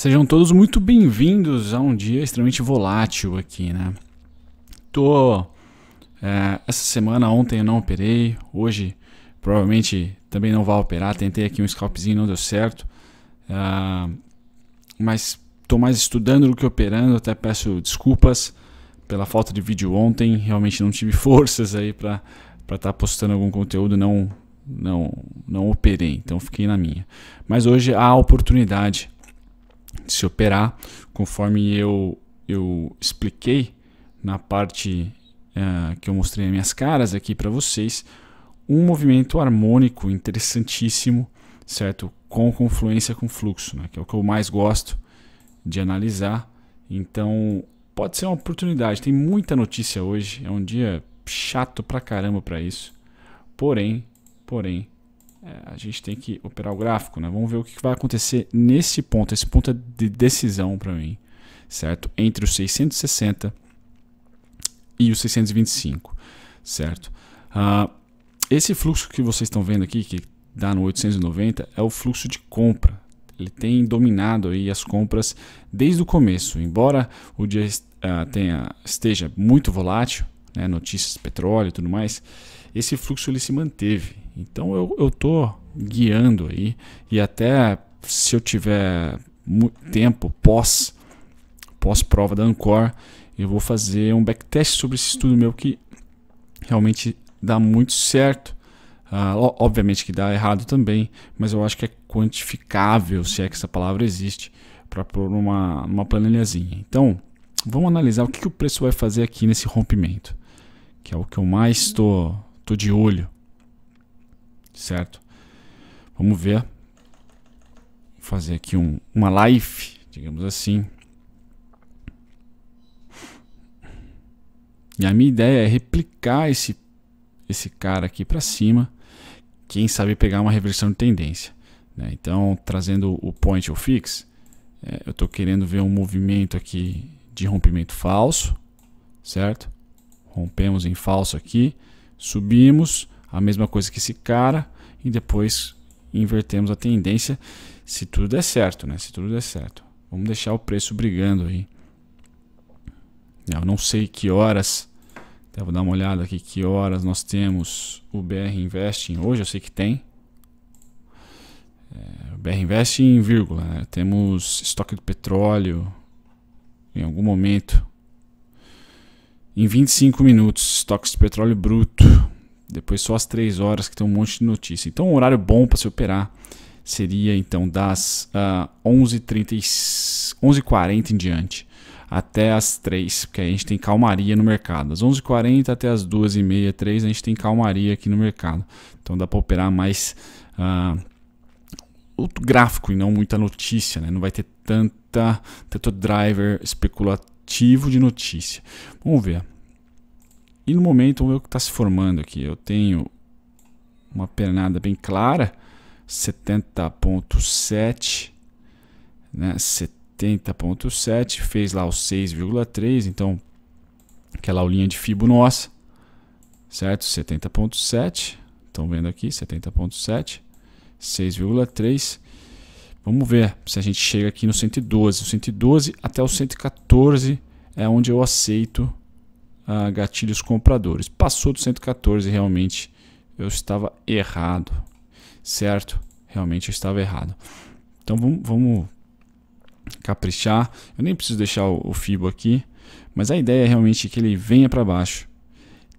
Sejam todos muito bem-vindos a um dia extremamente volátil aqui, né? Tô. É, essa semana, ontem eu não operei, hoje provavelmente também não vai operar. Tentei aqui um scalpzinho, não deu certo. É, mas estou mais estudando do que operando, até peço desculpas pela falta de vídeo ontem. Realmente não tive forças aí para estar tá postando algum conteúdo, não, não, não operei, então fiquei na minha. Mas hoje há oportunidade de se operar, conforme eu, eu expliquei na parte uh, que eu mostrei as minhas caras aqui para vocês, um movimento harmônico interessantíssimo, certo? Com confluência com fluxo, né? que é o que eu mais gosto de analisar. Então, pode ser uma oportunidade. Tem muita notícia hoje, é um dia chato pra caramba para isso. Porém, porém, é, a gente tem que operar o gráfico, né? Vamos ver o que vai acontecer nesse ponto. Esse ponto é de decisão para mim, certo? Entre os 660 e os 625, certo? Uh, esse fluxo que vocês estão vendo aqui, que dá no 890, é o fluxo de compra. Ele tem dominado aí as compras desde o começo. Embora o dia uh, tenha, esteja muito volátil, né? notícias, petróleo e tudo mais, esse fluxo ele se manteve então eu, eu tô guiando aí e até se eu tiver tempo pós pós prova da Ancor, eu vou fazer um backtest sobre esse estudo meu que realmente dá muito certo. Uh, obviamente que dá errado também, mas eu acho que é quantificável, se é que essa palavra existe, para pôr numa, numa planilhazinha. Então, vamos analisar o que, que o preço vai fazer aqui nesse rompimento, que é o que eu mais estou tô, tô de olho certo? Vamos ver. Vou fazer aqui um, uma live, digamos assim. E a minha ideia é replicar esse, esse cara aqui para cima, quem sabe pegar uma reversão de tendência. Né? Então, trazendo o point ou fix, é, eu estou querendo ver um movimento aqui de rompimento falso, certo? Rompemos em falso aqui, subimos, a mesma coisa que esse cara e depois invertemos a tendência se tudo der certo, né? Se tudo der certo. Vamos deixar o preço brigando aí. Eu não sei que horas, até então vou dar uma olhada aqui, que horas nós temos o BR Investing hoje, eu sei que tem. É, o BR Investing, vírgula, né? temos estoque de petróleo em algum momento. Em 25 minutos, estoques de petróleo bruto, depois só às 3 horas que tem um monte de notícia. Então, um horário bom para se operar seria então das uh, 11h30, 11h40 em diante até as 3, porque a gente tem calmaria no mercado. Das 11h40 até as 2h30, 3 a gente tem calmaria aqui no mercado. Então dá para operar mais uh, o gráfico e não muita notícia, né? não vai ter tanta, tanto driver especulativo de notícia. Vamos ver. E no momento, o meu que está se formando aqui. Eu tenho uma pernada bem clara, 70.7, né? 70.7, fez lá o 6,3, então aquela aulinha de fibo nossa, certo? 70.7, estão vendo aqui, 70.7, 6,3. Vamos ver se a gente chega aqui no 112. O 112 até o 114 é onde eu aceito ah, gatilhos compradores. Passou do 114, realmente eu estava errado, certo? Realmente eu estava errado. Então vamos, vamos caprichar. Eu nem preciso deixar o, o fibo aqui, mas a ideia é realmente que ele venha para baixo.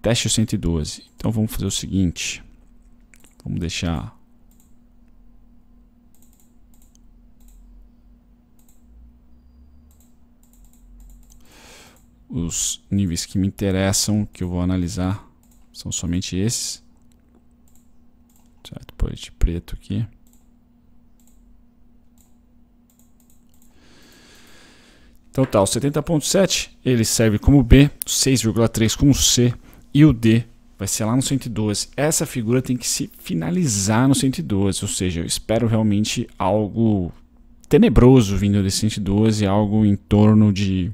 Teste o 112. Então vamos fazer o seguinte. Vamos deixar Os níveis que me interessam, que eu vou analisar, são somente esses. Certo, polite preto aqui. Então tá, o 70.7 ele serve como B, 6,3 como C e o D vai ser lá no 112. Essa figura tem que se finalizar no 112, ou seja, eu espero realmente algo tenebroso vindo desse 112, algo em torno de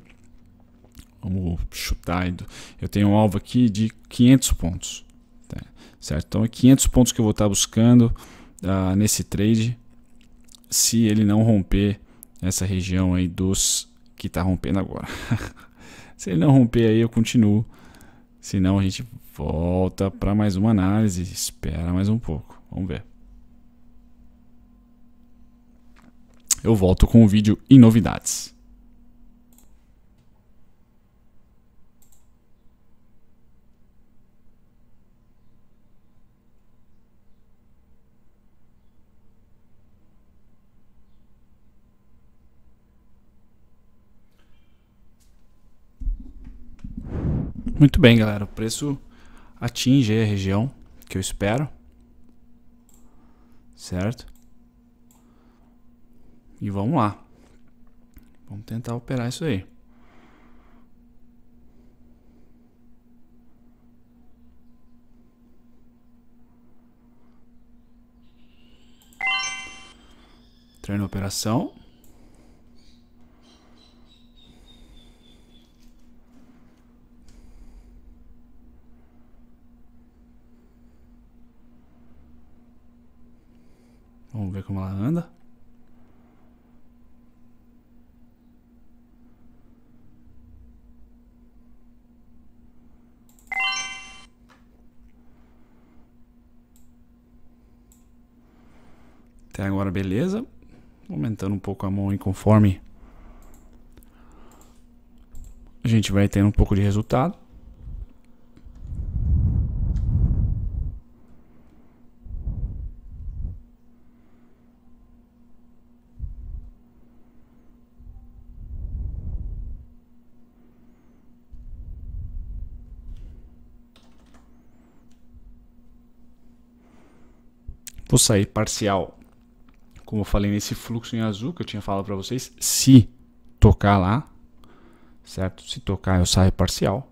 Vamos chutar. Eu tenho um alvo aqui de 500 pontos. Tá? Certo? Então é 500 pontos que eu vou estar buscando uh, nesse trade. Se ele não romper essa região aí dos que está rompendo agora. Se ele não romper aí, eu continuo. Senão a gente volta para mais uma análise. Espera mais um pouco. Vamos ver. Eu volto com o vídeo e novidades. Muito bem, galera. O preço atinge a região que eu espero. Certo? E vamos lá. Vamos tentar operar isso aí. Treino operação. ver como ela anda. Até agora, beleza. Aumentando um pouco a mão em conforme a gente vai tendo um pouco de resultado. Vou sair parcial, como eu falei, nesse fluxo em azul que eu tinha falado para vocês. Se tocar lá, certo? Se tocar, eu saio parcial.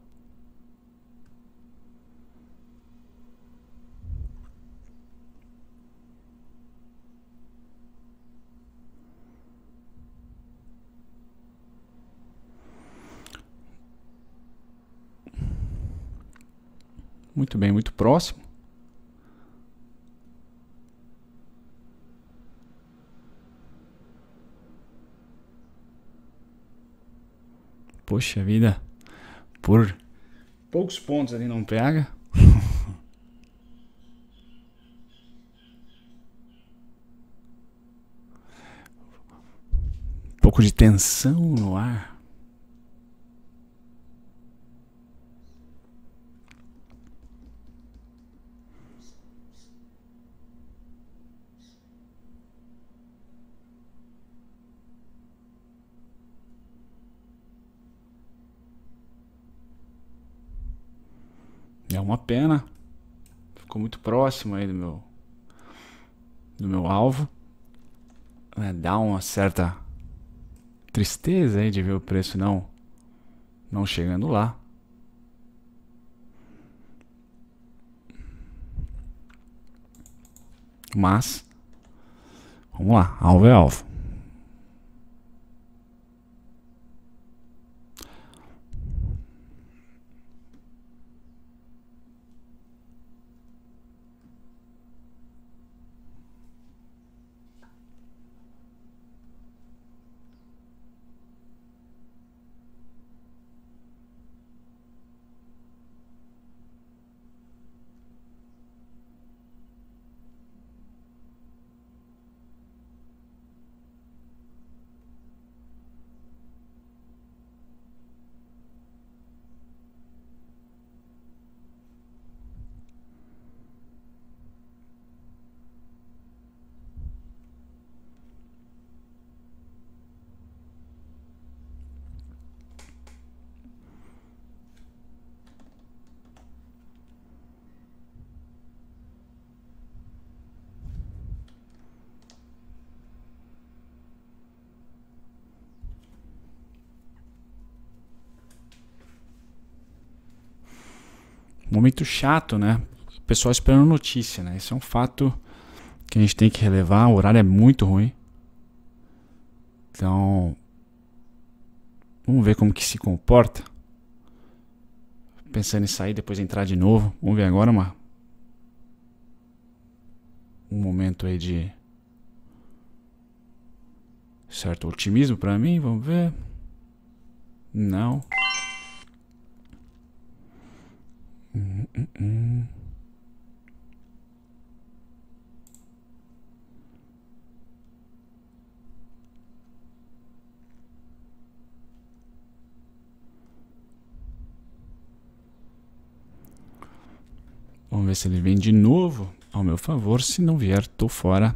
Muito bem, muito próximo. poxa vida, por poucos pontos ali não pega. um pouco de tensão no ar. uma pena. Ficou muito próximo aí do meu do meu alvo. É, dá uma certa tristeza aí de ver o preço não não chegando lá. Mas vamos lá, alvo é alvo. momento chato, né? O pessoal esperando notícia, né? Isso é um fato que a gente tem que relevar. O horário é muito ruim. Então, vamos ver como que se comporta. Pensando em sair, depois entrar de novo. Vamos ver agora uma um momento aí de certo otimismo para mim. Vamos ver. Não. Uh -uh. Vamos ver se ele vem de novo ao meu favor. Se não vier, tô fora.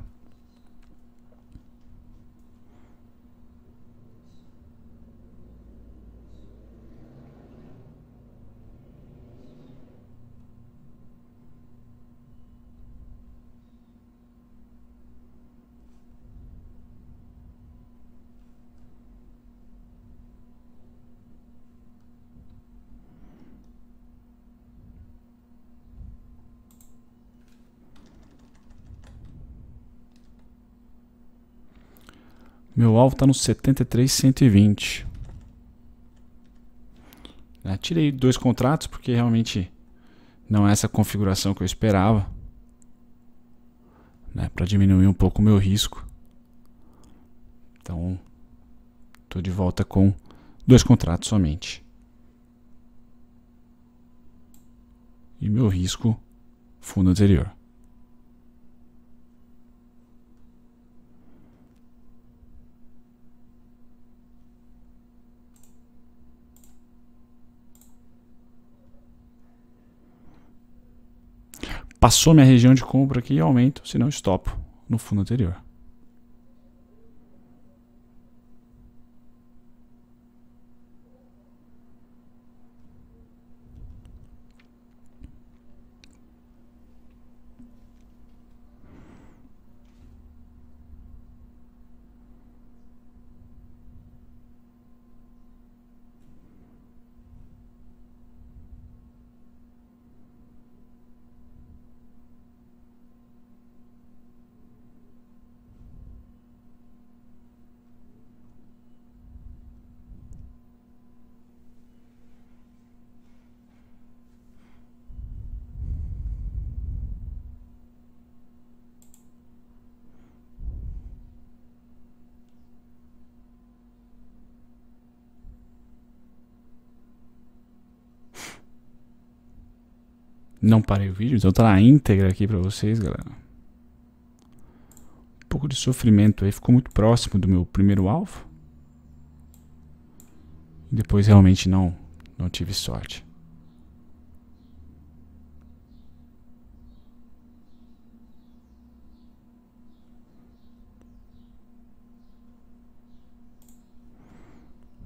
alvo está no 73,120. Né? Tirei dois contratos porque realmente não é essa configuração que eu esperava. Né? Para diminuir um pouco o meu risco. Então, estou de volta com dois contratos somente. E meu risco fundo anterior. Passou minha região de compra aqui e aumento, senão estopo no fundo anterior. Não parei o vídeo, então tá na íntegra aqui pra vocês, galera. Um pouco de sofrimento aí, ficou muito próximo do meu primeiro alvo. Depois realmente não, não tive sorte.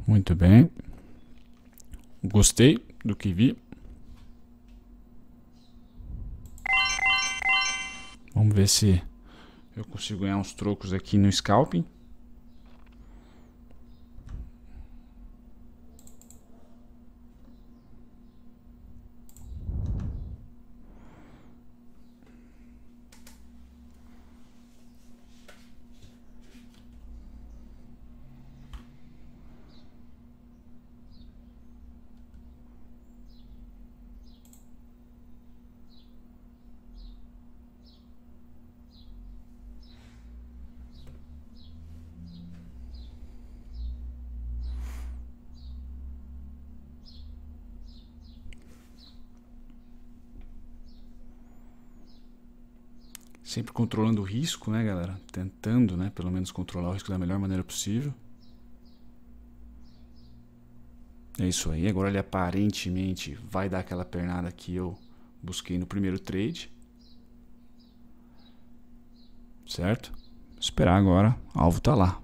Muito bem. Gostei do que vi. Vamos ver se eu consigo ganhar uns trocos aqui no scalping. Sempre controlando o risco, né, galera? Tentando, né, pelo menos controlar o risco da melhor maneira possível. É isso aí. Agora ele aparentemente vai dar aquela pernada que eu busquei no primeiro trade. Certo? Vou esperar agora. O alvo tá lá.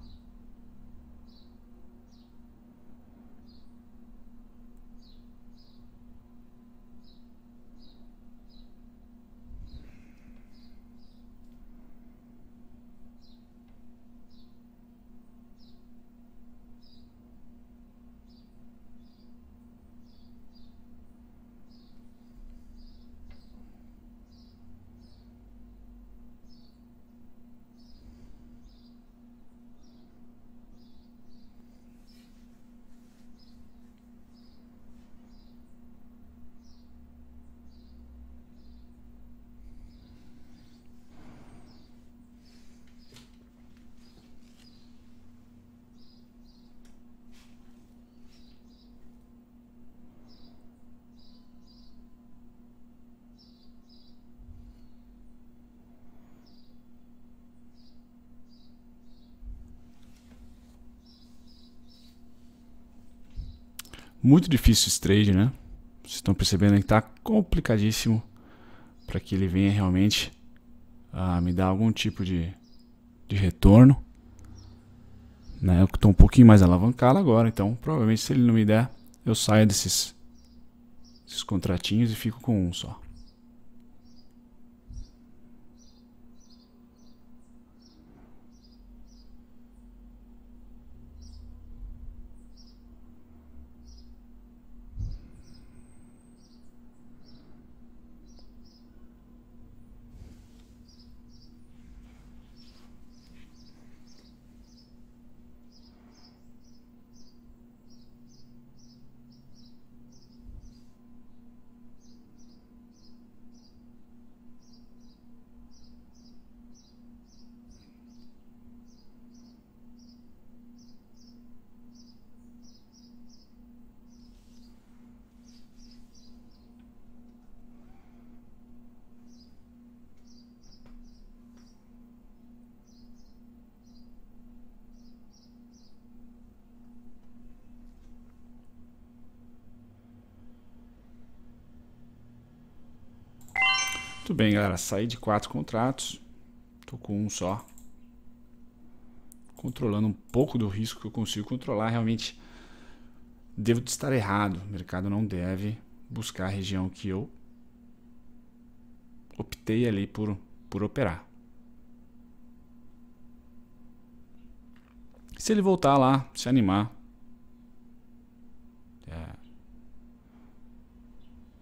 Muito difícil esse trade, né? Vocês estão percebendo que está complicadíssimo para que ele venha realmente a ah, me dar algum tipo de, de retorno. Né? Eu estou um pouquinho mais alavancado agora, então provavelmente se ele não me der, eu saio desses, desses contratinhos e fico com um só. bem, galera. Saí de quatro contratos. Tô com um só. Controlando um pouco do risco que eu consigo controlar. Realmente, devo estar errado. O mercado não deve buscar a região que eu optei ali por, por operar. Se ele voltar lá, se animar, é,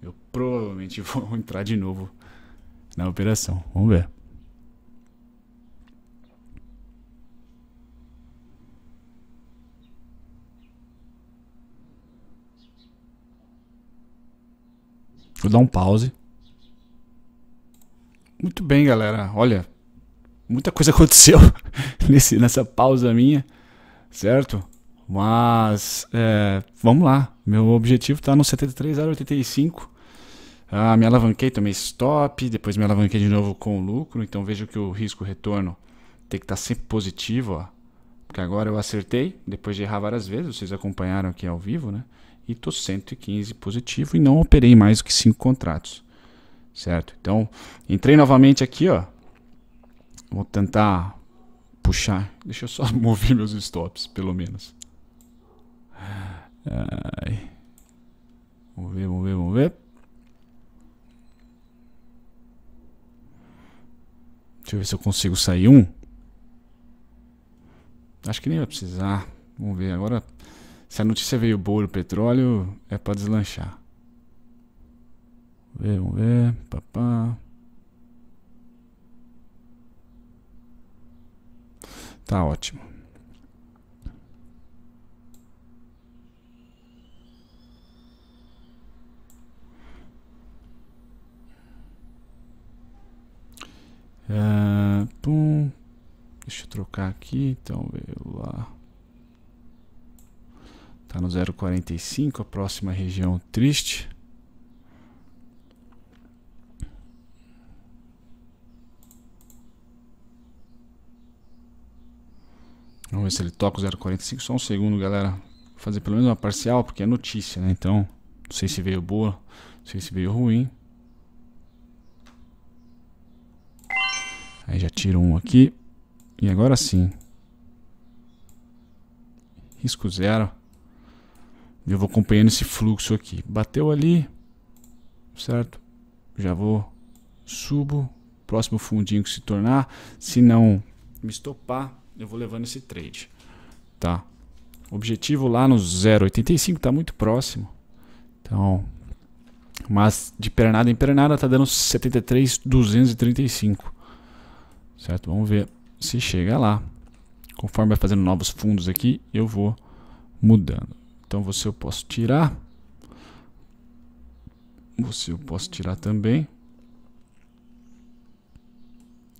eu provavelmente vou entrar de novo na operação. Vamos ver. Vou dar um pause. Muito bem, galera. Olha, muita coisa aconteceu nesse, nessa pausa minha, certo? Mas é, vamos lá. Meu objetivo está no 73085. Ah, me alavanquei, tomei stop, depois me alavanquei de novo com o lucro. Então vejo que o risco-retorno tem que estar tá sempre positivo, ó. Porque agora eu acertei, depois de errar várias vezes, vocês acompanharam aqui ao vivo, né? E tô 115 positivo e não operei mais do que 5 contratos. Certo? Então, entrei novamente aqui, ó. Vou tentar puxar. Deixa eu só mover meus stops, pelo menos. Ai. Vamos ver, vamos ver, vamos ver. Deixa eu ver se eu consigo sair um. Acho que nem vai precisar. Vamos ver agora. Se a notícia veio boa do petróleo, é para deslanchar. Vamos ver, vamos ver. Papá. Tá ótimo. Uh, pum. Deixa eu trocar aqui, então veio lá. Tá no 045, a próxima região triste. Vamos ver se ele toca o 045. Só um segundo, galera. Vou fazer pelo menos uma parcial, porque é notícia, né? Então, não sei se veio boa, não sei se veio ruim. Aí já tiro um aqui. E agora sim. Risco zero. E eu vou acompanhando esse fluxo aqui. Bateu ali, certo? Já vou, subo, próximo fundinho que se tornar. Se não me estopar, eu vou levando esse trade, tá? Objetivo lá no 0,85 tá muito próximo. Então, mas de pernada em pernada tá dando 73,235. Certo? Vamos ver se chega lá. Conforme vai fazendo novos fundos aqui, eu vou mudando. Então você eu posso tirar. Você eu posso tirar também.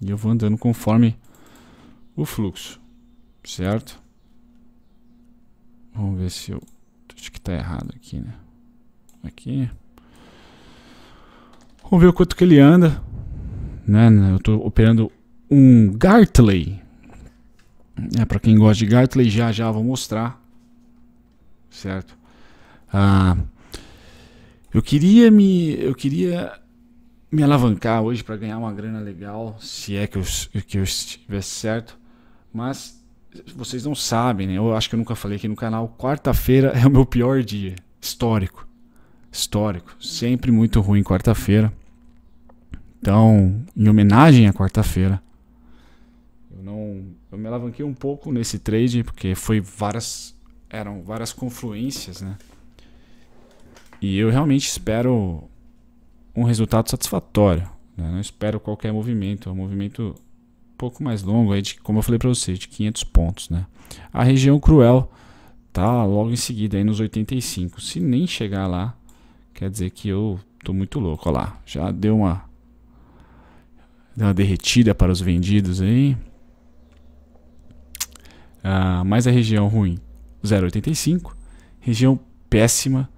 E eu vou andando conforme o fluxo, certo? Vamos ver se eu... Acho que está errado aqui, né? Aqui. Vamos ver o quanto que ele anda. Né? Eu estou operando um Gartley. É, para quem gosta de Gartley, já já vou mostrar. Certo? Ah, eu queria me eu queria me alavancar hoje para ganhar uma grana legal, se é que eu, que eu estivesse certo. Mas vocês não sabem, né? Eu acho que eu nunca falei aqui no canal. Quarta-feira é o meu pior dia. Histórico. Histórico. Sempre muito ruim quarta-feira. Então, em homenagem à quarta-feira, eu não, eu me alavanquei um pouco nesse trade porque foi várias eram várias confluências, né? E eu realmente espero um resultado satisfatório. Né? Não espero qualquer movimento, é um movimento um pouco mais longo, aí de, como eu falei para vocês, de 500 pontos, né? A região cruel tá logo em seguida aí nos 85. Se nem chegar lá, quer dizer que eu tô muito louco, Olha lá. Já deu uma deu uma derretida para os vendidos aí uh, mais a região ruim 0,85, região péssima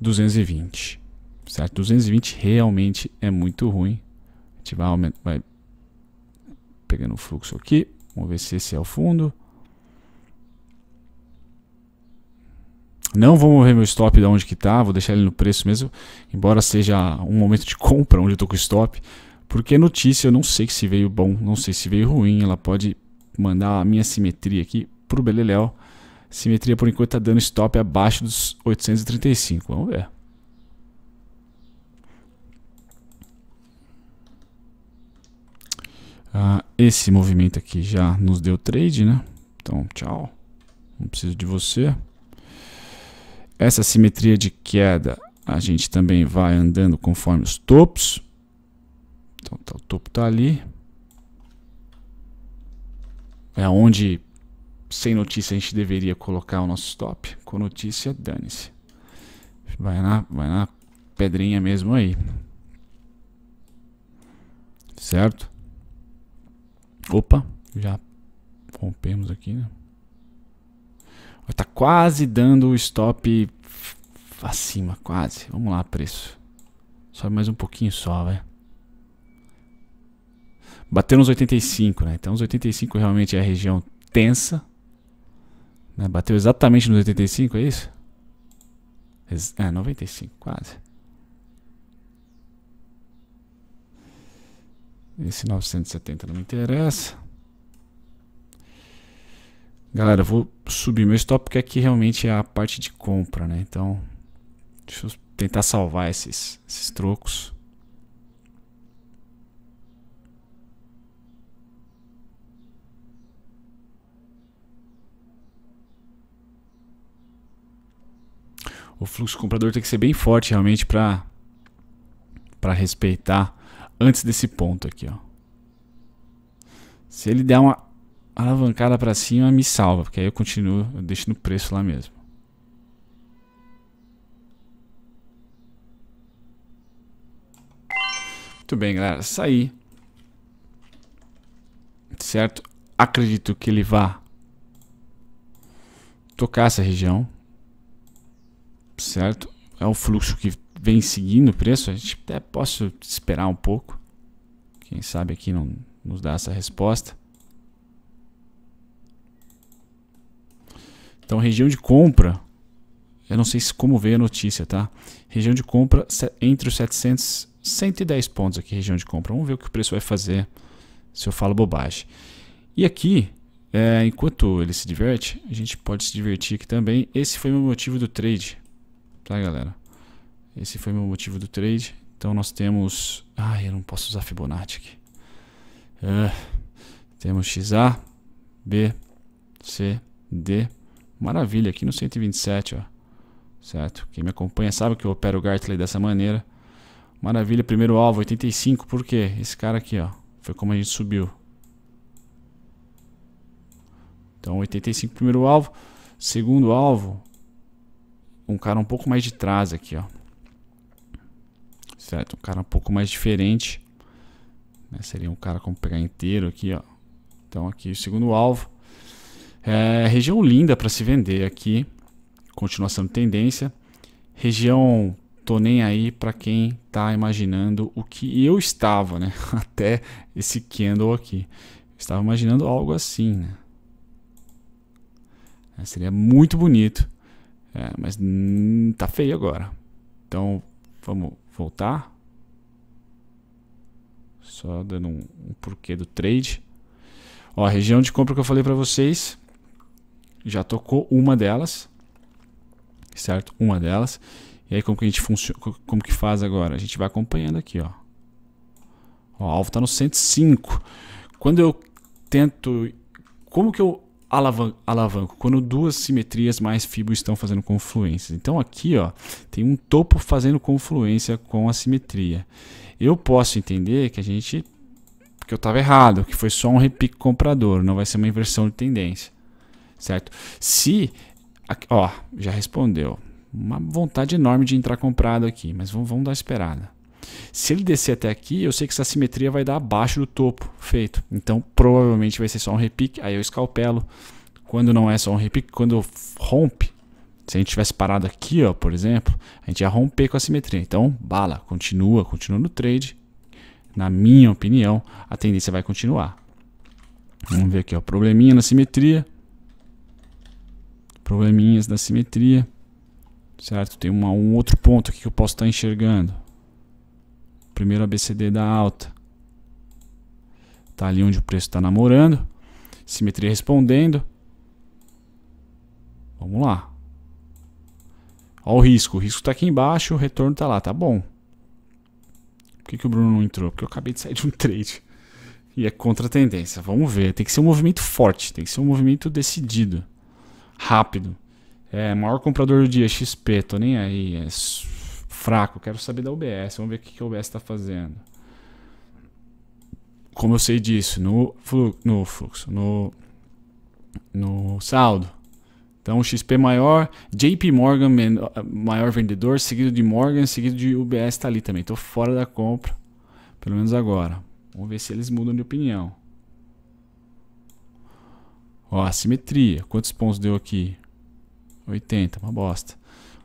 220, certo? 220 realmente é muito ruim. A gente vai, aumenta, vai pegando o fluxo aqui, vamos ver se esse é o fundo. Não vou mover meu stop de onde que está, vou deixar ele no preço mesmo, embora seja um momento de compra onde eu estou com o stop, porque notícia eu não sei se veio bom, não sei se veio ruim, ela pode mandar a minha simetria aqui para o Beleléu. Simetria por enquanto está dando stop abaixo dos 835. Vamos ver. Ah, esse movimento aqui já nos deu trade, né? Então, tchau. Não preciso de você. Essa simetria de queda a gente também vai andando conforme os topos. Então, tá, o topo está ali. É onde sem notícia a gente deveria colocar o nosso stop. Com notícia, dane-se. Vai na, vai na pedrinha mesmo aí. Certo? Opa, já rompemos aqui, né? Tá quase dando o stop acima, quase. Vamos lá, preço. Sobe mais um pouquinho só, vai. Bateu nos 85, né? Então os 85 realmente é a região tensa. Né? Bateu exatamente nos 85, é isso? É, 95, quase. Esse 970 não me interessa. Galera, eu vou subir meu stop porque aqui realmente é a parte de compra, né? Então, deixa eu tentar salvar esses, esses trocos. o fluxo comprador tem que ser bem forte realmente para para respeitar antes desse ponto aqui, ó. Se ele der uma alavancada para cima, me salva, porque aí eu continuo, eu deixo no preço lá mesmo. Muito bem, galera, saí. Certo? Acredito que ele vá tocar essa região certo? É o fluxo que vem seguindo o preço. A gente até posso esperar um pouco. Quem sabe aqui não nos dá essa resposta. Então, região de compra, eu não sei se como veio a notícia, tá? Região de compra entre os 700, 110 pontos aqui, região de compra. Vamos ver o que o preço vai fazer se eu falo bobagem. E aqui, é, enquanto ele se diverte, a gente pode se divertir aqui também. Esse foi o motivo do trade tá, galera? Esse foi meu motivo do trade. Então nós temos... Ai, eu não posso usar Fibonacci aqui. Uh, temos XA, B, C, D. Maravilha, aqui no 127, ó. Certo? Quem me acompanha sabe que eu opero o Gartley dessa maneira. Maravilha, primeiro alvo, 85. Por quê? Esse cara aqui, ó. Foi como a gente subiu. Então, 85 primeiro alvo. Segundo alvo, um cara um pouco mais de trás aqui, ó. Certo, um cara um pouco mais diferente. Né? Seria um cara como pegar inteiro aqui, ó. Então aqui o segundo alvo. É, região linda para se vender aqui. Continuação de tendência. Região tô nem aí para quem tá imaginando o que eu estava, né? Até esse candle aqui. estava imaginando algo assim, né? É, seria muito bonito é, mas hum, tá feio agora. Então vamos voltar. Só dando um, um porquê do trade. Ó, a região de compra que eu falei para vocês já tocou uma delas, certo? Uma delas. E aí como que a gente funciona, como que faz agora? A gente vai acompanhando aqui, ó. ó o alvo está no 105. Quando eu tento, como que eu alavan alavanco, quando duas simetrias mais fibo estão fazendo confluência. Então aqui ó, tem um topo fazendo confluência com a simetria. Eu posso entender que a gente que eu estava errado, que foi só um repique comprador, não vai ser uma inversão de tendência. Certo? Se ó, já respondeu. Uma vontade enorme de entrar comprado aqui, mas vamos, vamos dar uma esperada. Se ele descer até aqui, eu sei que essa simetria vai dar abaixo do topo feito. Então, provavelmente vai ser só um repique, aí eu escalpelo. Quando não é só um repique, quando rompe, se a gente tivesse parado aqui, ó, por exemplo, a gente ia romper com a simetria. Então, bala, continua, continua no trade. Na minha opinião, a tendência vai continuar. Vamos ver aqui, ó, probleminha na simetria. Probleminhas na simetria. Certo? Tem uma, um outro ponto aqui que eu posso estar tá enxergando primeiro ABCD da alta. Tá ali onde o preço está namorando. Simetria respondendo. Vamos lá. Olha o risco. O risco está aqui embaixo, o retorno está lá. Tá bom. Por que, que o Bruno não entrou? Porque eu acabei de sair de um trade. E é contra a tendência. Vamos ver. Tem que ser um movimento forte. Tem que ser um movimento decidido. Rápido. É, maior comprador do dia, XP. Tô nem aí. É fraco. Quero saber da UBS. Vamos ver o que a UBS está fazendo. Como eu sei disso? No, flu, no fluxo, no, no saldo. Então, XP maior, JP Morgan maior vendedor, seguido de Morgan, seguido de UBS está ali também. Estou fora da compra, pelo menos agora. Vamos ver se eles mudam de opinião. Ó, assimetria. Quantos pontos deu aqui? 80, uma bosta.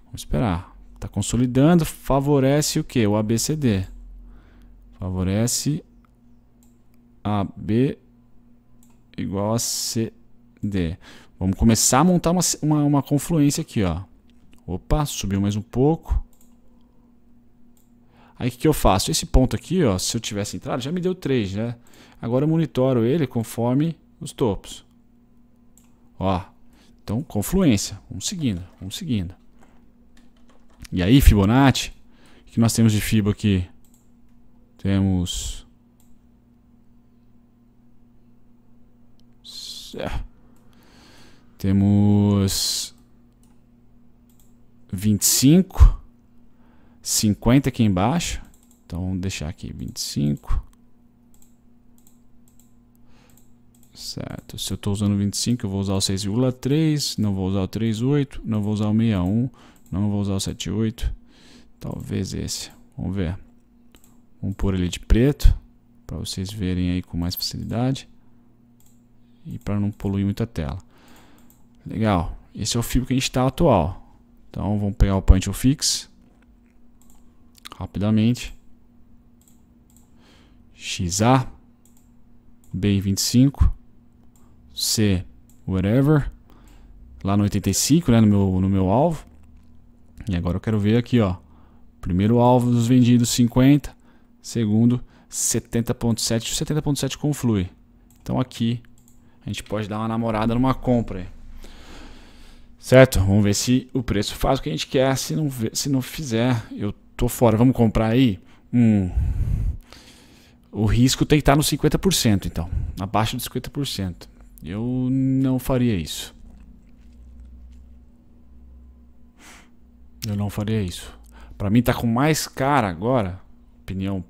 Vamos esperar. Está consolidando, favorece o que? O ABCD. Favorece AB igual a CD. Vamos começar a montar uma, uma, uma confluência aqui. Ó. Opa, subiu mais um pouco. Aí o que, que, eu faço? Esse ponto aqui, ó, se eu tivesse entrado, já me deu 3, né? Agora eu monitoro ele conforme os topos. Ó, então confluência. Vamos seguindo, vamos seguindo. E aí, Fibonacci? O que nós temos de Fibo aqui? Temos... É. Temos... 25. 50 aqui embaixo. Então, vamos deixar aqui 25. Certo. Se eu estou usando 25, eu vou usar o 6,3. Não vou usar o 3,8. Não vou usar o 61 não vou usar o 78. Talvez esse. Vamos ver. Vamos pôr ele de preto. Para vocês verem aí com mais facilidade. E para não poluir muita tela. Legal. Esse é o fio que a gente está atual. Então vamos pegar o Punch Fix. Rapidamente. XA. B25. C whatever. Lá no 85, né, no meu, no meu alvo. E agora eu quero ver aqui, ó. Primeiro alvo dos vendidos 50, segundo 70.7, 70.7 conflui. Então aqui a gente pode dar uma namorada numa compra. Certo? Vamos ver se o preço faz o que a gente quer. Se não, se não fizer, eu tô fora. Vamos comprar aí? Hum. O risco tem que estar no 50%, então. Abaixo de 50%. Eu não faria isso. Eu não faria isso. Para mim tá com mais cara agora, opinião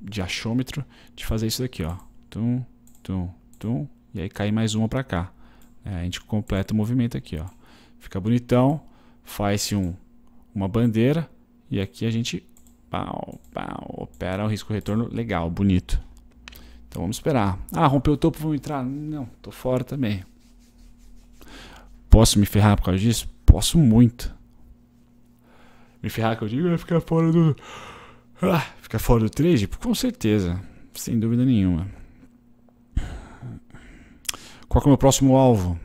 de achômetro, de fazer isso daqui, ó. Tum, tum, tum. E aí cai mais uma para cá. É, a gente completa o movimento aqui, ó. Fica bonitão. Faz-se um, uma bandeira. E aqui a gente pau, pau, opera o risco retorno legal, bonito. Então vamos esperar. Ah, rompeu o topo, vamos entrar. Não, tô fora também. Posso me ferrar por causa disso? Posso muito me ferrar que eu digo, vai ah, ficar fora do. Ah, ficar fora do trade? Com certeza. Sem dúvida nenhuma. Qual é o meu próximo alvo?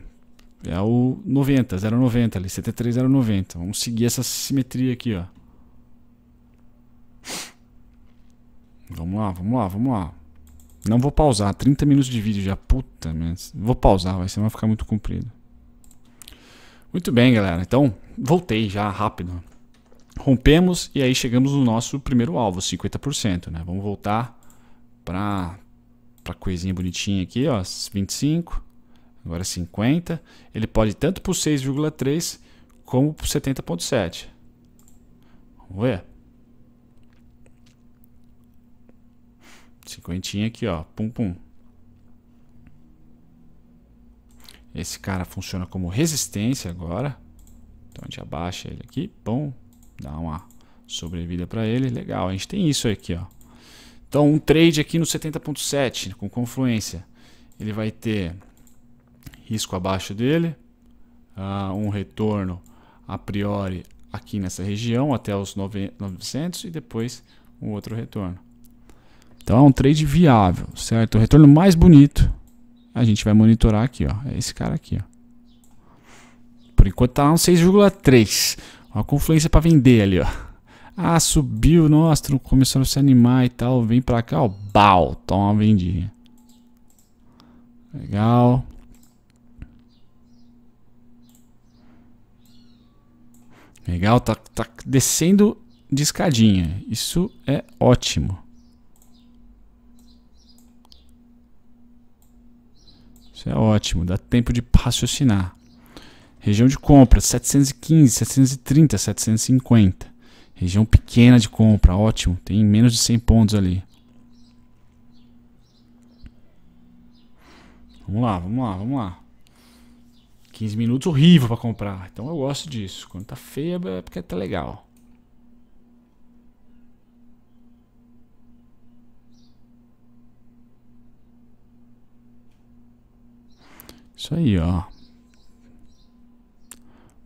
É o 90, 090 ali, 73090. Vamos seguir essa simetria aqui, ó. Vamos lá, vamos lá, vamos lá. Não vou pausar, 30 minutos de vídeo já, puta, mas vou pausar, vai, senão vai ficar muito comprido. Muito bem, galera. Então, voltei já rápido rompemos e aí chegamos no nosso primeiro alvo, 50%. Né? Vamos voltar para a coisinha bonitinha aqui, ó, 25%, agora 50%. Ele pode tanto para o 6,3% como para o 70,7%. Vamos ver. Cinquentinha aqui, ó, pum pum. Esse cara funciona como resistência agora. Então a gente abaixa ele aqui, pum, Dá uma sobrevida para ele. Legal, a gente tem isso aqui, ó. Então, um trade aqui no 70.7 com confluência. Ele vai ter risco abaixo dele, uh, um retorno a priori aqui nessa região até os 900 e depois um outro retorno. Então é um trade viável, certo? O retorno mais bonito a gente vai monitorar aqui, ó, é esse cara aqui, ó. Por enquanto tá um 6,3 a confluência para vender ali, ó. Ah, subiu, nossa, começaram a se animar e tal. Vem pra cá, ó. Bau, toma uma vendinha. Legal. Legal, tá, tá descendo de escadinha. Isso é ótimo. Isso é ótimo, dá tempo de raciocinar. Região de compra 715, 730, 750. Região pequena de compra, ótimo. Tem menos de 100 pontos ali. Vamos lá, vamos lá, vamos lá. 15 minutos horrível para comprar. Então eu gosto disso. Quando tá feia é porque tá legal. Isso aí, ó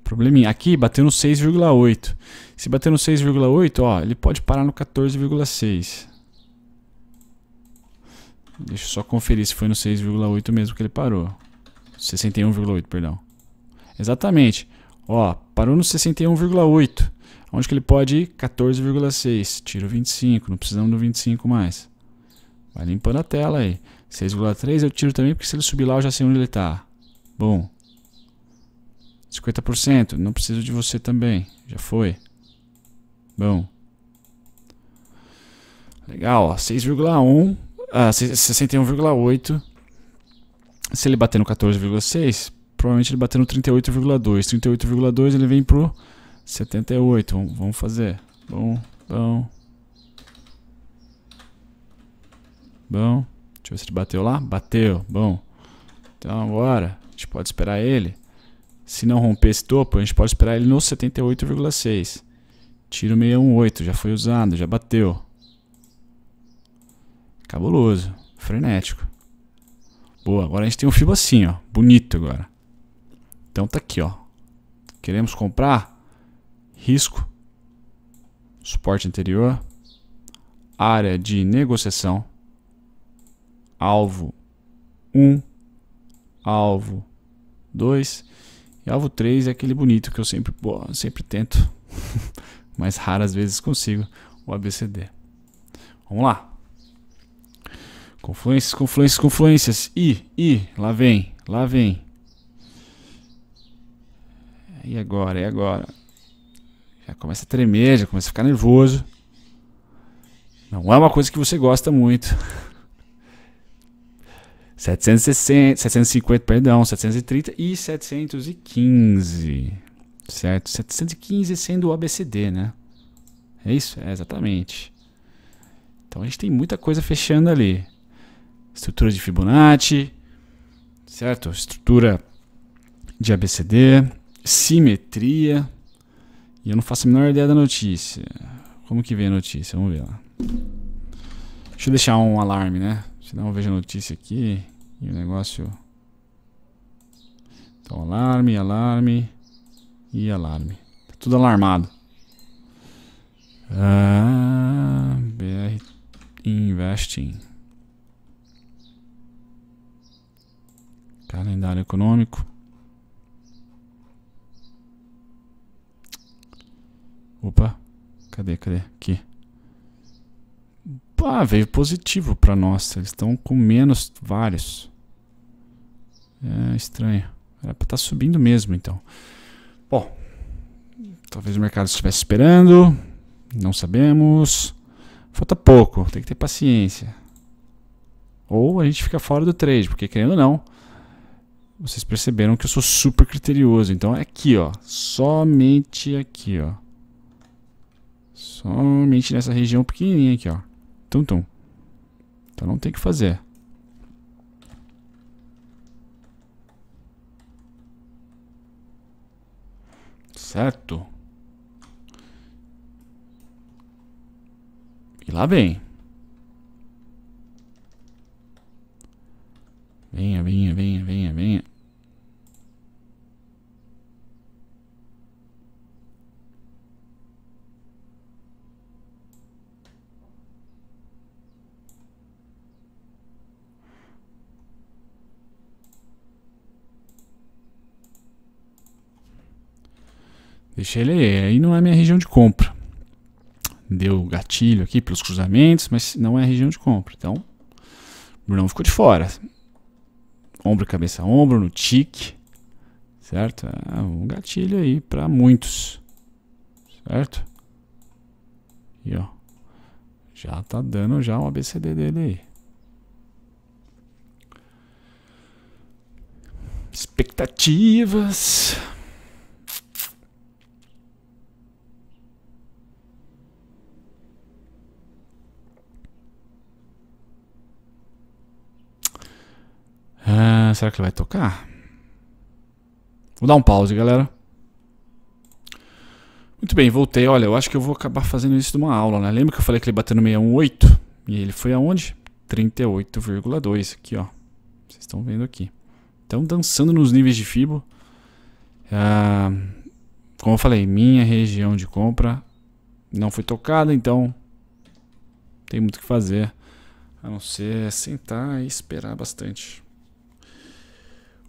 probleminha. Aqui bateu no 6,8. Se bater no 6,8, ó, ele pode parar no 14,6. Deixa eu só conferir se foi no 6,8 mesmo que ele parou. 61,8, perdão. Exatamente. Ó, parou no 61,8. Onde que ele pode ir? 14,6. Tiro 25, não precisamos do 25 mais. Vai limpando a tela aí. 6,3 eu tiro também, porque se ele subir lá eu já sei onde ele está. Bom. 50%, não preciso de você também. Já foi. Bom. Legal, 6,1. Ah, 61,8. Se ele bater no 14,6, provavelmente ele bater no 38,2. 38,2 ele vem pro 78. Vamos fazer. Bom, bom. Bom. Deixa eu ver se ele bateu lá. Bateu. Bom. Então agora a gente pode esperar ele. Se não romper esse topo, a gente pode esperar ele no 78,6. Tiro 618, já foi usado, já bateu. Cabuloso, frenético. Boa, agora a gente tem um fibro assim, ó, bonito agora. Então tá aqui, ó. Queremos comprar risco, suporte anterior, área de negociação, alvo 1, alvo 2 e alvo 3 é aquele bonito que eu sempre, pô, sempre tento, mas raras vezes consigo, o ABCD. Vamos lá. Confluências, confluências, confluências. Ih, ih, lá vem, lá vem. E agora, e agora? Já começa a tremer, já começa a ficar nervoso. Não é uma coisa que você gosta muito. 760, 750, perdão, 730 e 715. Certo? 715 sendo o ABCD, né? É isso? É, exatamente. Então a gente tem muita coisa fechando ali. Estrutura de Fibonacci, certo? Estrutura de ABCD, simetria. E eu não faço a menor ideia da notícia. Como que vem a notícia? Vamos ver lá. Deixa eu deixar um alarme, né? se não veja a notícia aqui e o negócio. Então, alarme, alarme e alarme. Tá tudo alarmado. Ah, BR Investing. Calendário econômico. Opa, cadê, cadê? Aqui. Ah, veio positivo para nós. Eles estão com menos vários. É estranho. Era pra estar tá subindo mesmo, então. Bom, talvez o mercado estivesse esperando. Não sabemos. Falta pouco, tem que ter paciência. Ou a gente fica fora do trade, porque querendo ou não, vocês perceberam que eu sou super criterioso. Então é aqui, ó. Somente aqui, ó. Somente nessa região pequenininha aqui, ó. Tum, tum. Então não tem que fazer. Certo. E lá vem. Deixei ele aí, não é minha região de compra. Deu gatilho aqui pelos cruzamentos, mas não é a região de compra. Então, Brunão ficou de fora. Ombro, cabeça, ombro, no tique. Certo? É um gatilho aí para muitos. Certo? E ó. Já tá dando já o um ABCD dele aí. Expectativas. será que ele vai tocar? Vou dar um pause, galera. Muito bem, voltei. Olha, eu acho que eu vou acabar fazendo isso de uma aula, né? Lembra que eu falei que ele bateu no 618? E ele foi aonde? 38,2 aqui, ó. Vocês estão vendo aqui. Então, dançando nos níveis de Fibo. Ah, como eu falei, minha região de compra não foi tocada, então tem muito o que fazer. A não ser sentar e esperar bastante.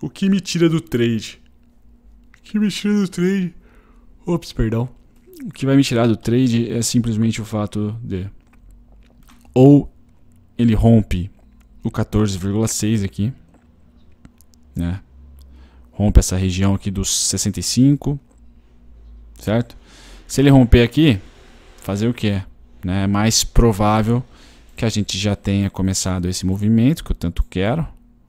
O que me tira do trade? O que me tira do trade? Ops, perdão. O que vai me tirar do trade é simplesmente o fato de ou ele rompe o 14,6 aqui, né? Rompe essa região aqui dos 65, certo? Se ele romper aqui, fazer o que? Né? É mais provável que a gente já tenha começado esse movimento que eu tanto quero,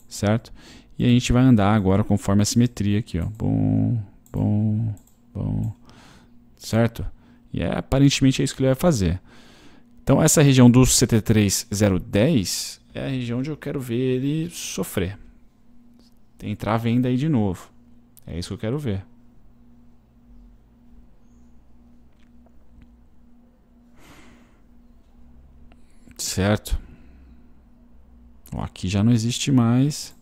certo? E a gente vai andar agora conforme a simetria aqui, ó. Bom, bom, bom. Certo? E é, aparentemente é isso que ele vai fazer. Então essa região do CT3010 é a região onde eu quero ver ele sofrer. Entrar a venda aí de novo. É isso que eu quero ver. Certo. aqui já não existe mais.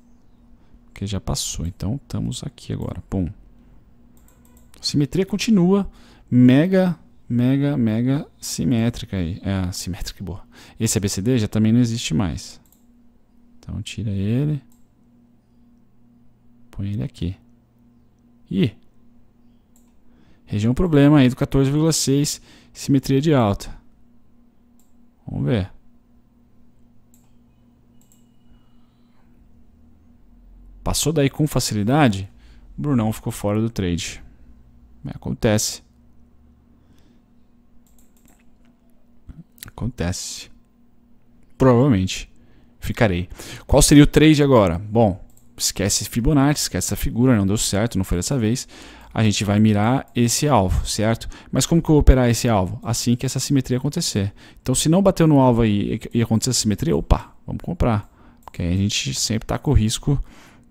Porque já passou, então estamos aqui agora. Bom. simetria continua. Mega, mega, mega simétrica aí. É, simétrica, boa. Esse ABCD já também não existe mais. Então tira ele. Põe ele aqui. Ih! Região problema aí do 14,6, simetria de alta. Vamos ver. Passou daí com facilidade, o Brunão ficou fora do trade. É, acontece. Acontece. Provavelmente ficarei. Qual seria o trade agora? Bom, esquece Fibonacci, esquece essa figura, não deu certo, não foi dessa vez. A gente vai mirar esse alvo, certo? Mas como que eu vou operar esse alvo? Assim que essa simetria acontecer. Então, se não bateu no alvo aí e acontecer a simetria, opa, vamos comprar. Porque aí a gente sempre está com o risco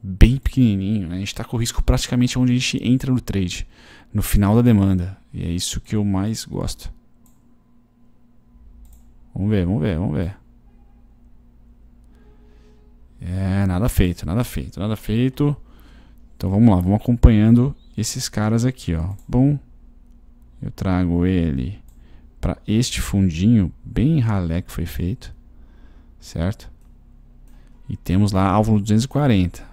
bem pequenininho. A gente está com o risco praticamente onde a gente entra no trade, no final da demanda. E é isso que eu mais gosto. Vamos ver, vamos ver, vamos ver. É, nada feito, nada feito, nada feito. Então vamos lá, vamos acompanhando esses caras aqui, ó. Bom, eu trago ele para este fundinho bem ralé que foi feito, certo? E temos lá alvo no 240.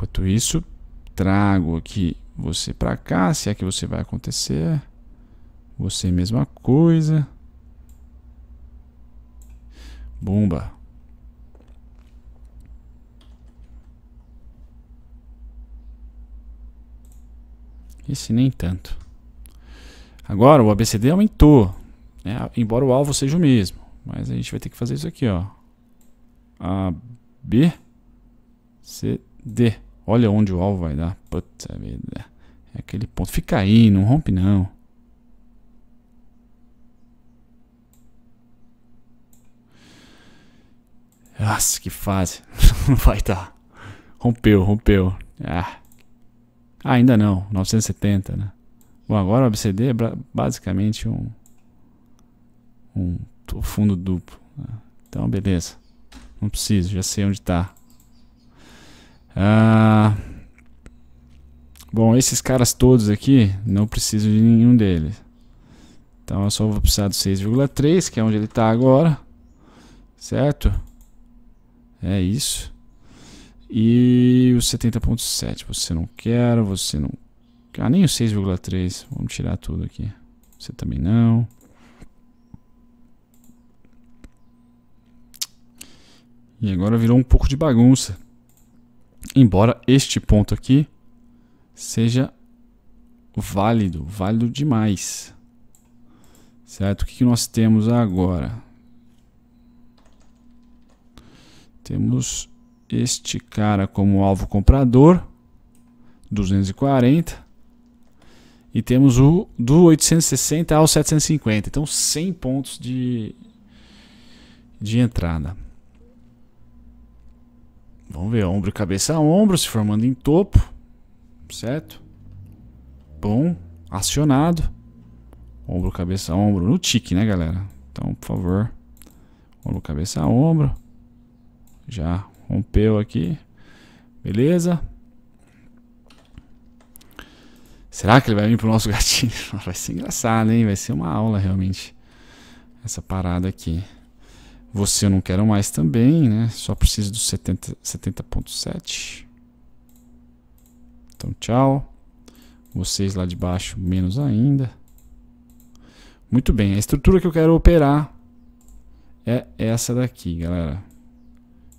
Enquanto isso, trago aqui você para cá, se é que você vai acontecer. Você é mesma coisa. Bomba. Esse nem tanto. Agora o ABCD aumentou, né? embora o alvo seja o mesmo. Mas a gente vai ter que fazer isso aqui, ó. A, B, C, D. Olha onde o alvo vai dar. Puta vida. É aquele ponto. Fica aí, não rompe não. Nossa, que fase. não vai dar. Rompeu, rompeu. Ah. ah ainda não. 970, né? Bom, agora o ABCD é basicamente um, um fundo duplo. Né? Então, beleza. Não preciso, já sei onde está. Ah, bom, esses caras todos aqui, não preciso de nenhum deles. Então eu só vou precisar do 6,3, que é onde ele está agora. Certo? É isso. E o 70.7, você não quer, você não... Ah, nem o 6,3, vamos tirar tudo aqui. Você também não. E agora virou um pouco de bagunça. Embora este ponto aqui seja válido, válido demais. Certo? O que, nós temos agora? Temos este cara como alvo comprador, 240. E temos o do 860 ao 750. Então 100 pontos de, de entrada. Vamos ver, ombro, cabeça a ombro, se formando em topo. Certo? Bom, acionado. Ombro, cabeça a ombro, no tique, né, galera? Então, por favor, ombro, cabeça a ombro. Já rompeu aqui. Beleza? Será que ele vai vir pro nosso gatinho? Vai ser engraçado, hein? Vai ser uma aula, realmente. Essa parada aqui. Você eu não quero mais também, né? Só preciso dos 70.7. 70 então, tchau. Vocês lá de baixo, menos ainda. Muito bem, a estrutura que eu quero operar é essa daqui, galera.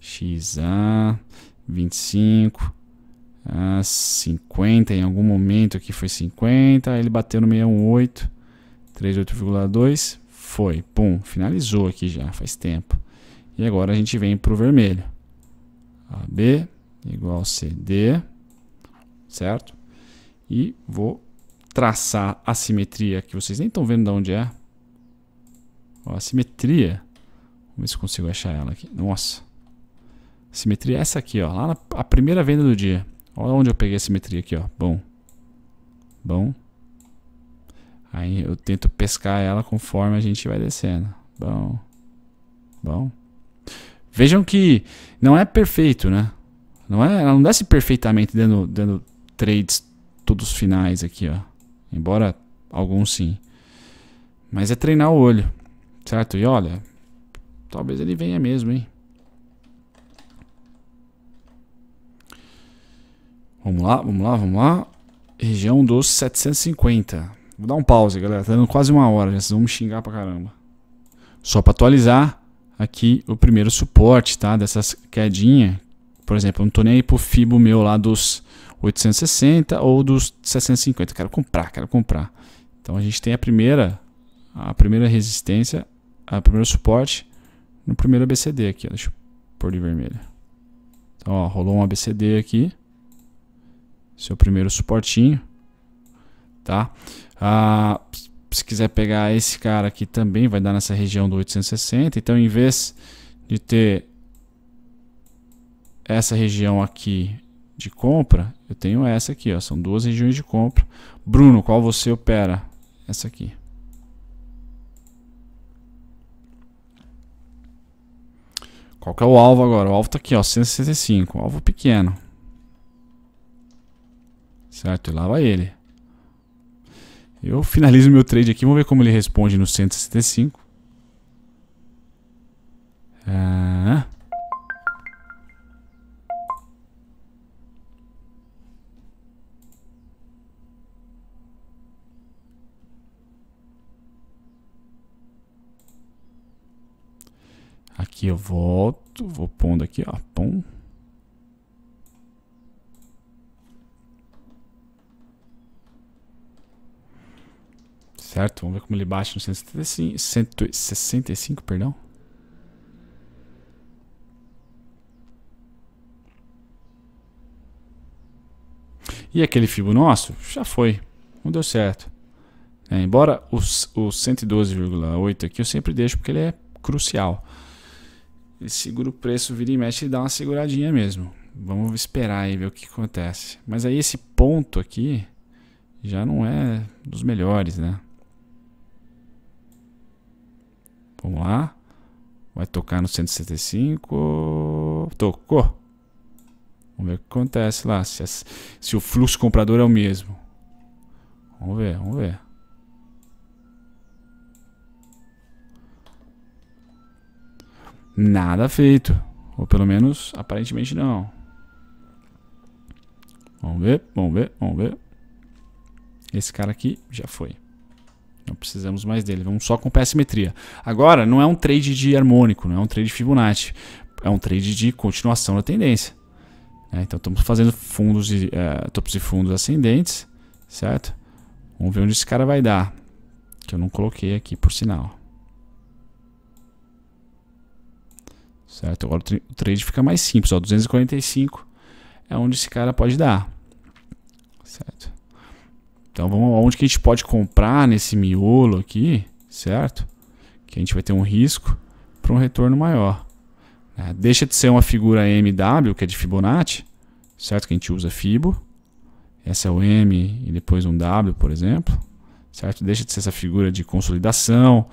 XA, 25, 50, em algum momento aqui foi 50, aí ele bateu no 618, 38,2, foi, pum, finalizou aqui já, faz tempo. E agora a gente vem para o vermelho. AB igual CD, certo? E vou traçar a simetria que vocês nem estão vendo de onde é. Ó, a simetria, vamos ver se consigo achar ela aqui. Nossa, a simetria é essa aqui, ó, lá na a primeira venda do dia. Olha onde eu peguei a simetria aqui, ó. Bom, bom. Aí eu tento pescar ela conforme a gente vai descendo. Bom. Bom. Vejam que não é perfeito, né? Não é, ela não desce perfeitamente dando, dando trades todos finais aqui, ó. Embora alguns sim. Mas é treinar o olho, certo? E olha, talvez ele venha mesmo, hein? Vamos lá, vamos lá, vamos lá. Região dos 750. Vou dar um pause, galera. Tá dando quase uma hora, já vocês vão me xingar pra caramba. Só pra atualizar aqui o primeiro suporte, tá? Dessas quedinha. Por exemplo, eu não tô nem aí pro Fibo meu lá dos 860 ou dos 750. Quero comprar, quero comprar. Então a gente tem a primeira, a primeira resistência, a primeiro suporte no primeiro ABCD aqui. Ó. Deixa eu pôr de vermelho. Então, ó, rolou um ABCD aqui. Seu primeiro suportinho, tá? Ah, se quiser pegar esse cara aqui também, vai dar nessa região do 860. Então, em vez de ter essa região aqui de compra, eu tenho essa aqui, ó, são duas regiões de compra. Bruno, qual você opera? Essa aqui. Qual que é o alvo agora? O alvo está aqui, ó, 165, alvo pequeno. Certo, e lá vai ele. Eu finalizo meu trade aqui, vamos ver como ele responde no 165. Ah. Aqui eu volto, vou pondo aqui, ó, pum. Certo, vamos ver como ele bate no 165, 165 perdão. E aquele fibo nosso? Já foi. Não deu certo. É, embora o, o 112,8 aqui eu sempre deixo porque ele é crucial. Ele segura o preço, vira e mexe e dá uma seguradinha mesmo. Vamos esperar e ver o que acontece. Mas aí esse ponto aqui já não é dos melhores, né? Vamos lá. Vai tocar no 165. Tocou. Vamos ver o que acontece lá. Se, se o fluxo comprador é o mesmo. Vamos ver, vamos ver. Nada feito. Ou pelo menos, aparentemente não. Vamos ver, vamos ver, vamos ver. Esse cara aqui já foi. Não precisamos mais dele, vamos só com a simetria. Agora, não é um trade de harmônico, não é um trade Fibonacci. É um trade de continuação da tendência. É, então, estamos fazendo fundos e, é, tops e fundos ascendentes, certo? Vamos ver onde esse cara vai dar. Que eu não coloquei aqui, por sinal. Certo? Agora o trade fica mais simples. Ó, 245 é onde esse cara pode dar. Certo? Então vamos aonde que a gente pode comprar nesse miolo aqui, certo? Que a gente vai ter um risco para um retorno maior. Né? Deixa de ser uma figura MW, que é de Fibonacci, certo? Que a gente usa Fibo. Essa é o M e depois um W, por exemplo. Certo? Deixa de ser essa figura de consolidação,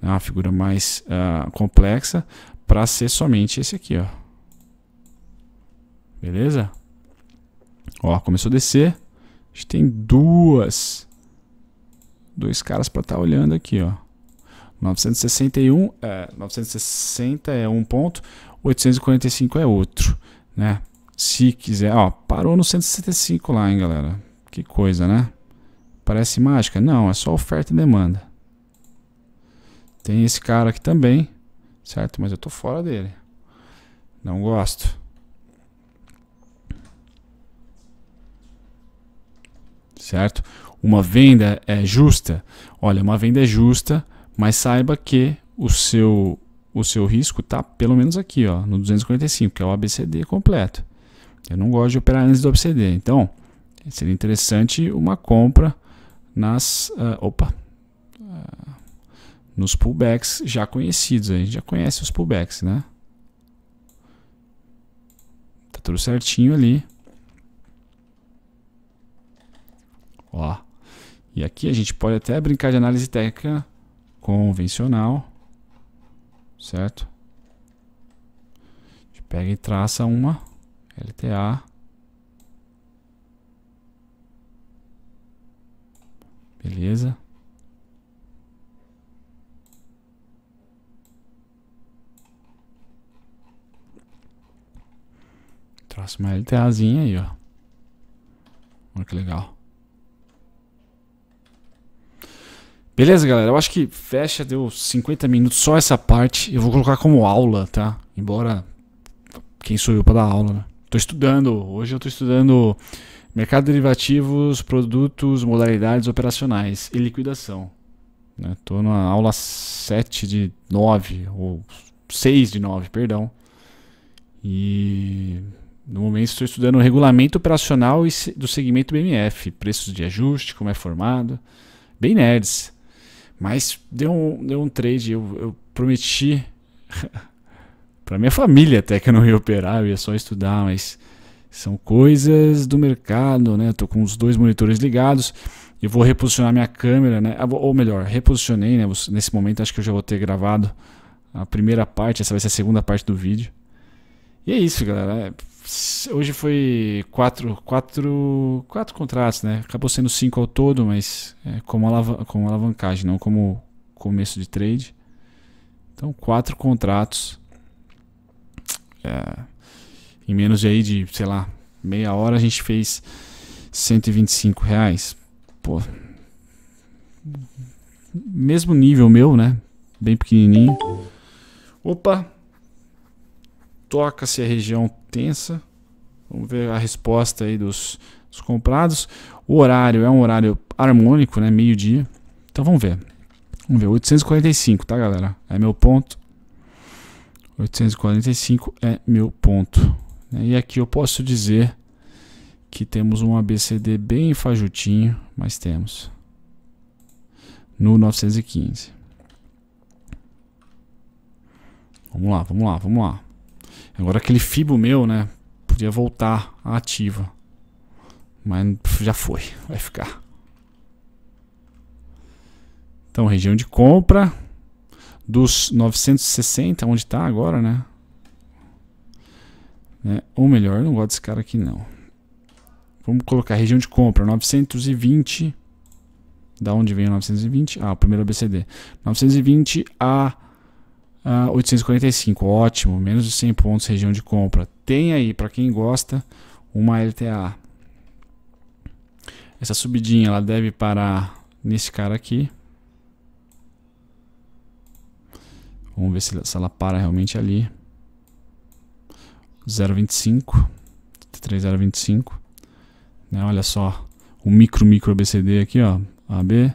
né? uma figura mais uh, complexa, para ser somente esse aqui. Ó. Beleza? Ó, começou a descer gente tem duas. Dois caras para estar tá olhando aqui, ó. 961 é, 960 é um ponto, 845 é outro, né? Se quiser, ó, parou no 165 lá, hein, galera? Que coisa, né? Parece mágica? Não, é só oferta e demanda. Tem esse cara aqui também, certo? Mas eu tô fora dele. Não gosto. certo? Uma venda é justa? Olha, uma venda é justa, mas saiba que o seu o seu risco está pelo menos aqui, ó, no 245, que é o ABCD completo. Eu não gosto de operar antes do ABCD, então seria interessante uma compra nas uh, opa uh, nos pullbacks já conhecidos. A gente já conhece os pullbacks, né? Tá tudo certinho ali. Ó. E aqui a gente pode até brincar de análise técnica convencional, certo? A gente pega e traça uma LTA. Beleza. Traça uma LTAzinha aí, ó. Olha que legal. Beleza, galera? Eu acho que fecha, deu 50 minutos só essa parte. Eu vou colocar como aula, tá? Embora. Quem sou eu para dar aula, né? Tô estudando, hoje eu tô estudando mercado de derivativos, produtos, modalidades operacionais e liquidação. Estou né? na aula 7 de 9, ou 6 de 9, perdão. E no momento estou estudando o regulamento operacional do segmento BMF, preços de ajuste, como é formado. Bem nerds. Mas deu um, deu um trade, eu, eu prometi para minha família até que eu não ia operar, eu ia só estudar, mas são coisas do mercado, né? tô com os dois monitores ligados, eu vou reposicionar minha câmera, né? Ah, ou melhor, reposicionei, né? Nesse momento acho que eu já vou ter gravado a primeira parte, essa vai ser a segunda parte do vídeo. E é isso, galera. É, Hoje foi quatro, quatro, quatro contratos, né? Acabou sendo cinco ao todo, mas é, como, alav como alavancagem, não como começo de trade. Então, quatro contratos é, em menos de aí de, sei lá, meia hora a gente fez 125 reais. Pô, mesmo nível meu, né? Bem pequenininho. Opa! Toca-se a região Intensa. Vamos ver a resposta aí dos, dos comprados. O horário é um horário harmônico, né? Meio-dia. Então vamos ver. Vamos ver. 845, tá, galera? É meu ponto. 845 é meu ponto. Né? E aqui eu posso dizer que temos um ABCD bem fajutinho, mas temos. No 915. Vamos lá, vamos lá, vamos lá. Agora aquele fibo meu, né? Podia voltar à ativa. Mas já foi, vai ficar. Então, região de compra dos 960, onde está agora, né? né? Ou melhor, não gosto desse cara aqui não. Vamos colocar região de compra 920. Da onde vem o 920? Ah, o primeiro ABCD. 920 a 845, ah, ótimo, menos de 100 pontos região de compra. Tem aí, para quem gosta, uma LTA. Essa subidinha ela deve parar nesse cara aqui. Vamos ver se, se ela para realmente ali. 0,25, 3,025. Né, olha só, o micro micro ABCD aqui, ó, AB,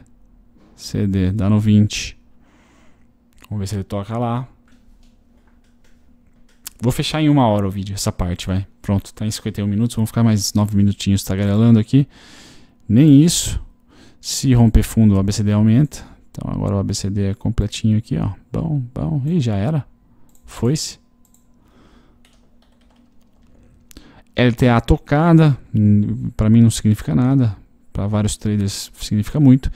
CD, dá no 20. Vamos ver se ele toca lá. Vou fechar em uma hora o vídeo, essa parte, vai. Pronto, tá em 51 minutos. Vamos ficar mais 9 minutinhos tagarelando aqui. Nem isso. Se romper fundo, o ABCD aumenta. Então agora o ABCD é completinho aqui, ó. Bom, bom. E já era. Foi-se. LTA tocada, para mim não significa nada. Para vários traders significa muito.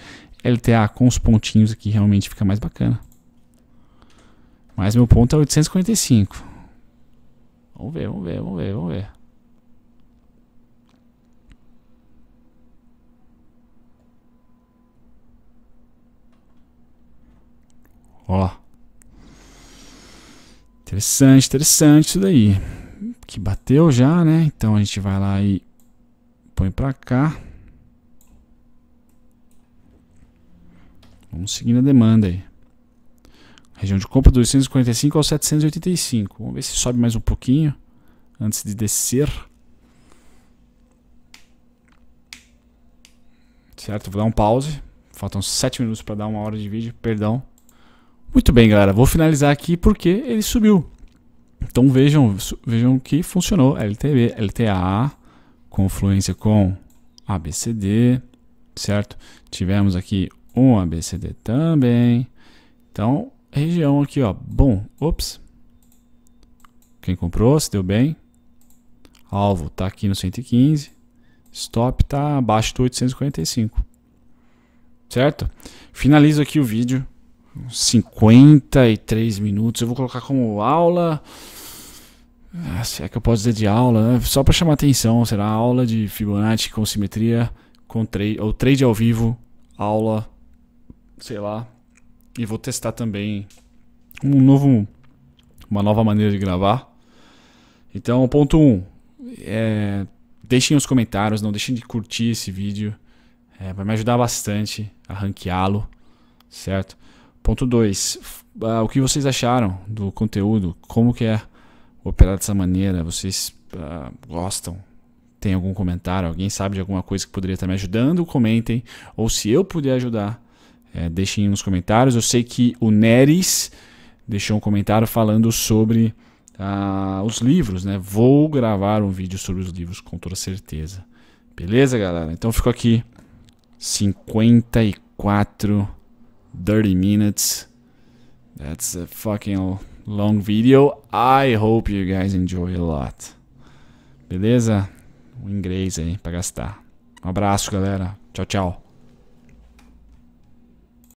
LTA com os pontinhos aqui realmente fica mais bacana. Mas meu ponto é 845. Vamos ver, vamos ver, vamos ver, vamos ver. Ó. Interessante, interessante isso daí. Que bateu já, né? Então a gente vai lá e põe pra cá. Vamos seguindo a demanda aí. Região de compra 245 ao 785. Vamos ver se sobe mais um pouquinho antes de descer. Certo, vou dar um pause. Faltam 7 minutos para dar uma hora de vídeo, perdão. Muito bem, galera, vou finalizar aqui porque ele subiu. Então vejam, vejam que funcionou LTB, LTA, confluência com ABCD, certo? Tivemos aqui um ABCD também. Então, região aqui, ó. Bom, ops. Quem comprou, se deu bem. Alvo tá aqui no 115. Stop tá abaixo do 845. Certo? Finalizo aqui o vídeo. 53 minutos. Eu vou colocar como aula. Ah, se é que eu posso dizer de aula, né? só para chamar atenção, será aula de Fibonacci com simetria com trade, ou trade ao vivo, aula, sei lá, e vou testar também um novo, uma nova maneira de gravar. Então, ponto 1. Um, é, deixem os comentários, não deixem de curtir esse vídeo. É, vai me ajudar bastante a ranqueá-lo, certo? Ponto 2. Uh, ah, o que vocês acharam do conteúdo? Como que é operar dessa maneira? Vocês uh, gostam? Tem algum comentário? Alguém sabe de alguma coisa que poderia estar me ajudando? Comentem. Ou se eu puder ajudar, é, deixem nos comentários. Eu sei que o Neres deixou um comentário falando sobre ah, os livros, né? Vou gravar um vídeo sobre os livros com toda certeza. Beleza, galera? Então ficou aqui 54 30 minutes. That's a fucking long video. I hope you guys enjoy a lot. Beleza? O inglês aí para gastar. Um abraço, galera. Tchau, tchau.